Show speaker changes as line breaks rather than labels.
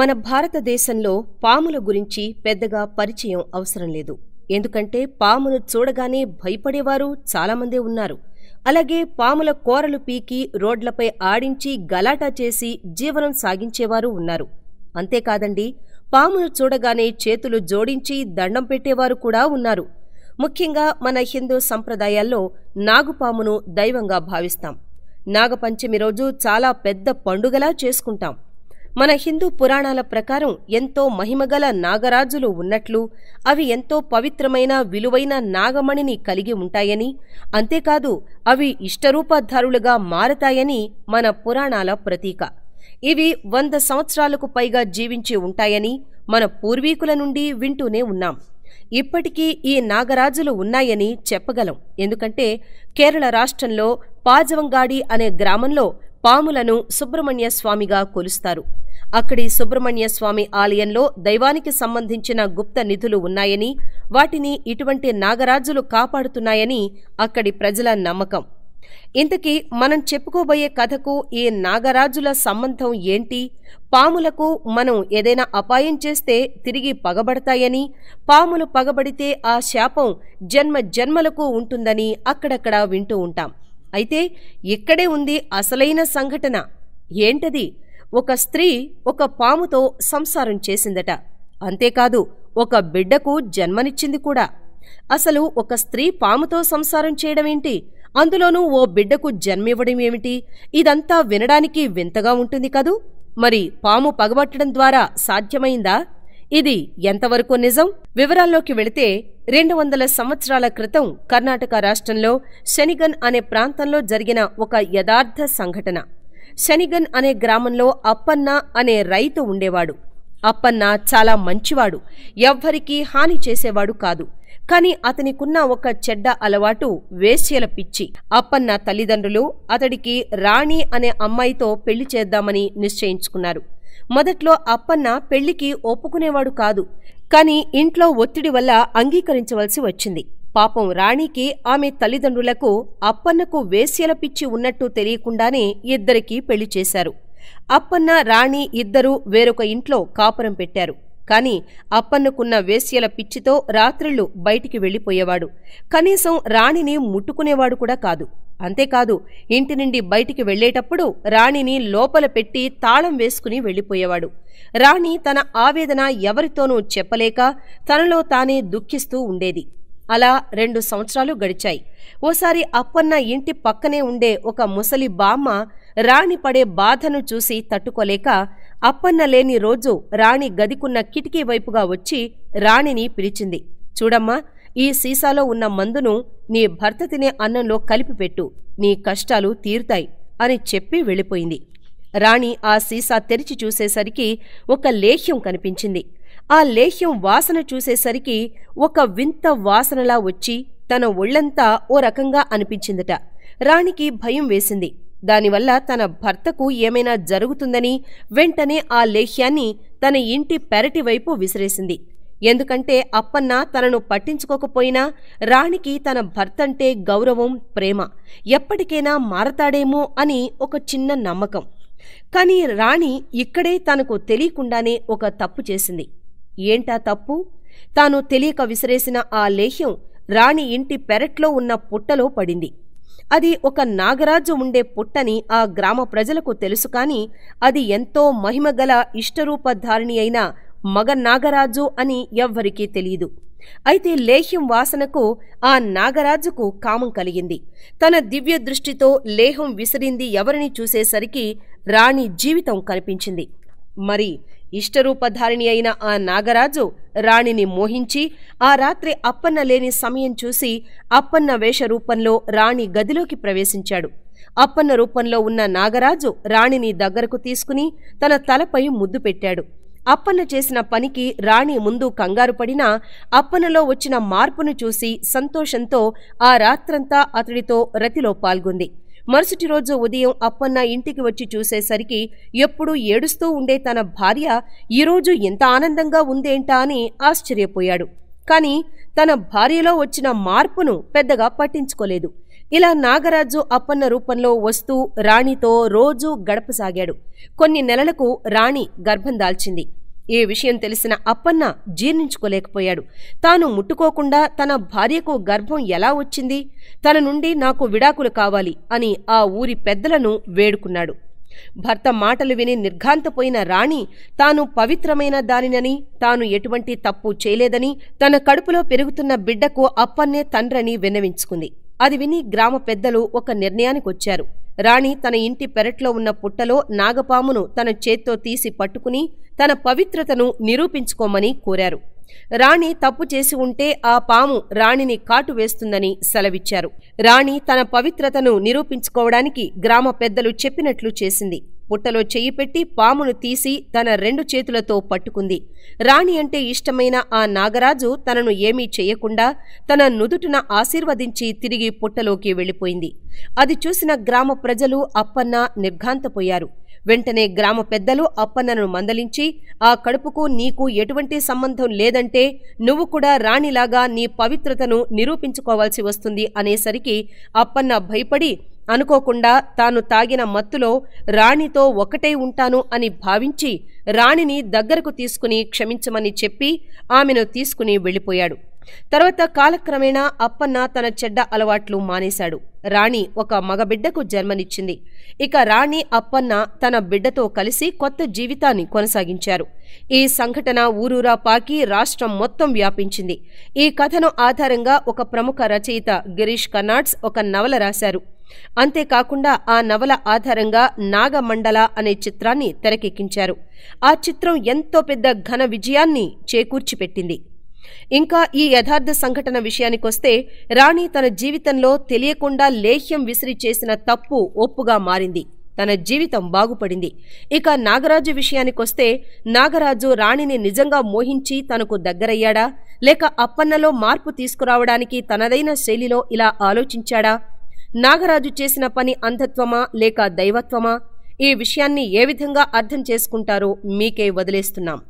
మన భారతదేశంలో పాముల గురించి పెద్దగా పరిచయం అవసరం లేదు ఎందుకంటే పామును చూడగానే భయపడేవారు చాలామందే ఉన్నారు అలాగే పాముల కోరలు పీకి రోడ్లపై ఆడించి గలాటా చేసి జీవనం సాగించేవారు ఉన్నారు అంతేకాదండి పామును చూడగానే చేతులు జోడించి దండం పెట్టేవారు కూడా ఉన్నారు ముఖ్యంగా మన హిందూ సంప్రదాయాల్లో నాగుపామును దైవంగా భావిస్తాం నాగపంచమి రోజు చాలా పెద్ద పండుగలా చేసుకుంటాం మన హిందూ పురాణాల ప్రకారం ఎంతో మహిమగల నాగరాజులు ఉన్నట్లు అవి ఎంతో పవిత్రమైన విలువైన నాగమణిని కలిగి ఉంటాయని అంతేకాదు అవి ఇష్టరూపధారులుగా మారతాయని మన పురాణాల ప్రతీక ఇవి వంద సంవత్సరాలకు పైగా జీవించి ఉంటాయని మన పూర్వీకుల నుండి వింటూనే ఉన్నాం ఇప్పటికీ ఈ నాగరాజులు ఉన్నాయని చెప్పగలం ఎందుకంటే కేరళ రాష్ట్రంలో పాజవంగాడి అనే గ్రామంలో పాములను సుబ్రహ్మణ్య స్వామిగా కొలుస్తారు అక్కడి సుబ్రహ్మణ్య స్వామి ఆలయంలో దైవానికి సంబంధించిన గుప్త నిధులు ఉన్నాయని వాటిని ఇటువంటి నాగరాజులు కాపాడుతున్నాయని అక్కడి ప్రజల నమ్మకం ఇంతకీ మనం చెప్పుకోబోయే కథకు ఈ నాగరాజుల సంబంధం ఏంటి పాములకు మనం ఏదైనా అపాయం చేస్తే తిరిగి పగబడతాయని పాములు పగబడితే ఆ శాపం జన్మ జన్మలకు ఉంటుందని అక్కడక్కడ వింటూ ఉంటాం అయితే ఇక్కడే ఉంది అసలైన సంఘటన ఏంటది ఒక స్త్రీ ఒక పాముతో సంసారం చేసిందట అంతేకాదు ఒక బిడ్డకు జన్మనిచ్చింది కూడా అసలు ఒక స్త్రీ పాముతో సంసారం చేయడమేంటి అందులోనూ ఓ బిడ్డకు జన్మివ్వడం ఏమిటి ఇదంతా వినడానికి వింతగా ఉంటుంది కదూ మరి పాము పగబట్టడం ద్వారా సాధ్యమైందా ఇది ఎంతవరకు నిజం వివరాల్లోకి వెళితే రెండు వందల సంవత్సరాల క్రితం కర్ణాటక రాష్ట్రంలో శనిగన్ అనే ప్రాంతంలో జరిగిన ఒక యథార్థ సంఘటన శనిగన్ అనే గ్రామంలో అప్పన్న అనే రైతు ఉండేవాడు అప్పన్న చాలా మంచివాడు ఎవ్వరికీ హాని చేసేవాడు కాదు కాని అతనికున్న ఒక చెడ్డ అలవాటు వేశ్యల పిచ్చి అప్పన్న తల్లిదండ్రులు అతడికి రాణి అనే అమ్మాయితో పెళ్లి చేద్దామని నిశ్చయించుకున్నారు మొదట్లో అప్పన్న పెళ్లికి ఒప్పుకునేవాడు కాదు కాని ఇంట్లో ఒత్తిడి వల్ల అంగీకరించవలసి వచ్చింది పాపం రాణికి ఆమె తల్లిదండ్రులకు అప్పన్నకు వేశ్యల పిచ్చి ఉన్నట్టు తెలియకుండానే ఇద్దరికీ పెళ్లి చేశారు అప్పన్న రాణి ఇద్దరూ వేరొక ఇంట్లో కాపురం పెట్టారు కాని అప్పన్నకున్న వేశ్యల పిచ్చితో రాత్రిళ్లు బయటికి వెళ్ళిపోయేవాడు కనీసం రాణిని ముట్టుకునేవాడు కూడా కాదు అంతేకాదు ఇంటి నుండి బయటికి వెళ్లేటప్పుడు రాణిని లోపల పెట్టి తాళం వేసుకుని వెళ్ళిపోయేవాడు రాణి తన ఆవేదన ఎవరితోనూ చెప్పలేక తనలో తానే దుఃఖిస్తూ ఉండేది అలా రెండు సంవత్సరాలు గడిచాయి ఓసారి అప్పన్న ఇంటి పక్కనే ఉండే ఒక ముసలి బామ్మ రాణి పడే బాధను చూసి తట్టుకోలేక అప్పన్న లేని రోజు రాణి గదికున్న కిటికీ వైపుగా వచ్చి రాణిని పిలిచింది చూడమ్మా ఈ సీసాలో ఉన్న మందును నీ భర్త తినే అన్నంలో కలిపిపెట్టు నీ కష్టాలు తీరుతాయి అని చెప్పి వెళ్ళిపోయింది రాణి ఆ సీసా తెరిచి చూసేసరికి ఒక లేహ్యం కనిపించింది ఆ లేహ్యం వాసన చూసేసరికి ఒక వింత వాసనలా వచ్చి తన ఒళ్లంతా ఓ రకంగా అనిపించిందట రాణికి భయం వేసింది దానివల్ల తన భర్తకు ఏమైనా జరుగుతుందని వెంటనే ఆ లేహ్యాన్ని తన ఇంటి పెరటి వైపు విసిరేసింది ఎందుకంటే అప్పన్న తనను పట్టించుకోకపోయినా రాణికి తన భర్తంటే గౌరవం ప్రేమ ఎప్పటికైనా మారతాడేమో అని ఒక చిన్న నమ్మకం కానీ రాణి ఇక్కడే తనకు తెలియకుండానే ఒక తప్పు చేసింది ఏంటా తప్పు తాను తెలియక విసిరేసిన ఆ లేహ్యం రాణి ఇంటి పెరట్లో ఉన్న పుట్టలో పడింది అది ఒక నాగరాజు ఉండే పుట్టని ఆ గ్రామ ప్రజలకు తెలుసు కాని అది ఎంతో మహిమగల ఇష్టరూపధారిణి అయిన మగ నాగరాజు అని ఎవ్వరికీ తెలియదు అయితే లేహ్యం వాసనకు ఆ నాగరాజుకు కామం కలిగింది తన దివ్య దృష్టితో లేహం విసిరింది ఎవరిని చూసేసరికి రాణి జీవితం కనిపించింది మరి ఇష్టరూపధారిణి అయిన ఆ నాగరాజు రాణిని మోహించి ఆ రాత్రి అప్పన్న లేని సమయం చూసి అప్పన్న వేష రూపంలో రాణి గదిలోకి ప్రవేశించాడు అప్పన్న రూపంలో ఉన్న నాగరాజు రాణిని దగ్గరకు తీసుకుని తన తలపై ముద్దు పెట్టాడు అప్పన్న చేసిన పనికి రాణి ముందు కంగారు పడినా అప్పన్నలో వచ్చిన మార్పును చూసి సంతోషంతో ఆ రాత్రంతా అతడితో రతిలో పాల్గొంది మరుసటి రోజు ఉదయం అప్పన్న ఇంటికి వచ్చి చూసేసరికి ఎప్పుడూ ఏడుస్తూ ఉండే తన భార్య ఈరోజు ఎంత ఆనందంగా ఉందేంటా అని ఆశ్చర్యపోయాడు కానీ తన భార్యలో వచ్చిన మార్పును పెద్దగా పట్టించుకోలేదు ఇలా నాగరాజు అప్పన్న రూపంలో వస్తూ రాణితో రోజూ గడపసాగాడు కొన్ని నెలలకు రాణి గర్భం దాల్చింది ఈ విషయం తెలిసిన అప్పన్న జీర్ణించుకోలేకపోయాడు తాను ముట్టుకోకుండా తన భార్యకు గర్భం ఎలా వచ్చింది తన నుండి నాకు విడాకులు కావాలి అని ఆ ఊరి పెద్దలను వేడుకున్నాడు భర్త మాటలు విని నిర్ఘాంతపోయిన రాణి తాను పవిత్రమైన దానినని తాను ఎటువంటి తప్పు చేయలేదని తన కడుపులో పెరుగుతున్న బిడ్డకు అప్పన్నే తండ్రని విన్నవించుకుంది అది విని గ్రామ పెద్దలు ఒక నిర్ణయానికొచ్చారు రాణి తన ఇంటి పెరట్లో ఉన్న పుట్టలో నాగపామును తన చేత్తో తీసి పట్టుకుని తన పవిత్రతను నిరూపించుకోమని కోరారు రాణి తప్పు చేసి ఉంటే ఆ పాము రాణిని కాటు వేస్తుందని సెలవిచ్చారు రాణి తన పవిత్రతను నిరూపించుకోవడానికి గ్రామ పెద్దలు చెప్పినట్లు చేసింది పుట్టలో చెయ్యి పెట్టి పామును తీసి తన రెండు చేతులతో పట్టుకుంది రాణి అంటే ఇష్టమైన ఆ నాగరాజు తనను ఏమీ చేయకుండా తన నుదుటిన ఆశీర్వదించి తిరిగి పుట్టలోకి వెళ్ళిపోయింది అది చూసిన గ్రామ ప్రజలు అప్పన్న నిర్ఘాంతపోయారు వెంటనే గ్రామ పెద్దలు అప్పన్నను మందలించి ఆ కడుపుకు నీకు ఎటువంటి సంబంధం లేదంటే నువ్వు కూడా రాణిలాగా నీ పవిత్రతను నిరూపించుకోవాల్సి వస్తుంది అనేసరికి అప్పన్న భయపడి అనుకోకుండా తాను తాగిన మత్తులో రాణితో ఒకటే ఉంటాను అని భావించి రాణిని దగ్గరకు తీసుకుని క్షమించమని చెప్పి ఆమెను తీసుకుని వెళ్ళిపోయాడు తర్వాత కాలక్రమేణా అప్పన్న తన చెడ్డ అలవాట్లు మానేశాడు రాణి ఒక మగబిడ్డకు జన్మనిచ్చింది ఇక రాణి అప్పన్న తన బిడ్డతో కలిసి కొత్త జీవితాన్ని కొనసాగించారు ఈ సంఘటన ఊరూరా పాకి రాష్ట్రం మొత్తం వ్యాపించింది ఈ కథను ఆధారంగా ఒక ప్రముఖ రచయిత గిరీష్ కర్నాడ్స్ ఒక నవల రాశారు అంతేకాకుండా ఆ నవల ఆధారంగా నాగమండల అనే చిత్రాన్ని తెరకెక్కించారు ఆ చిత్రం ఎంతో పెద్ద ఘన విజయాన్ని చేకూర్చిపెట్టింది ఇంకా ఈ యథార్థ సంఘటన విషయానికొస్తే రాణి తన జీవితంలో తెలియకుండా లేహ్యం విసిరి చేసిన తప్పు ఒప్పుగా మారింది తన జీవితం బాగుపడింది ఇక నాగరాజు విషయానికొస్తే నాగరాజు రాణిని నిజంగా మోహించి తనకు దగ్గరయ్యాడా లేక అప్పన్నలో మార్పు తీసుకురావడానికి తనదైన శైలిలో ఇలా ఆలోచించాడా నాగరాజు చేసిన పని అంధత్వమా లేక దైవత్వమా ఈ విషయాన్ని ఏ విధంగా అర్థం చేసుకుంటారో మీకే వదిలేస్తున్నాం